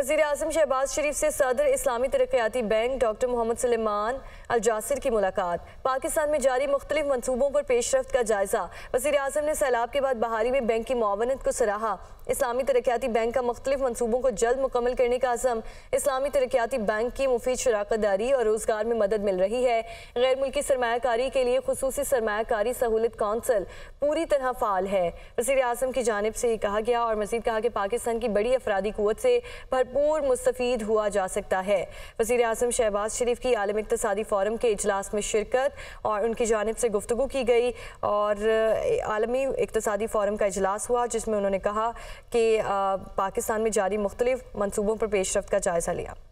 वजीर अजम शहबाज शरीफ से सदर इस्लामी तरक्याती bank doctor Mohammad Suleman Aljasser की मुलाकात पाकिस्तान में जारी मुख्तलिफ मनसूबों पर पेशरफ का जायजा वजी अजम ने सैलाब के बाद बहाली में बैंक की मावनत को सराहा इस्लामी तरक्याती बैंक का मुख्तलिफ मनसूबों को जल्द मुकम्मल करने का आजम इस्लामी तरक्याती बैंक की मुफीद शराकत दारी और रोजगार में मदद मिल रही है गैर मुल्की सरमाकारी के लिए खसूस सरमाकारी सहूलत कौंसल पूरी तरह फाल है वजी अजम की जानब से कहा गया और मजीद कहा कि पाकिस्तान की बड़ी अफराधी क़वत से भरपूर भरपूर मुस्तफ़ हुआ जा सकता है वजीर अजम शहबाज शरीफ की आलम इकतदी फोरम के अजलास में शिरकत और उनकी जानब से गुफ्तु की गई और आलमी इकतदी फोरम का अजलास हुआ जिसमें उन्होंने कहा कि पाकिस्तान में जारी मुख्तलिफ मनसूबों पर पेशरफ का जायज़ा लिया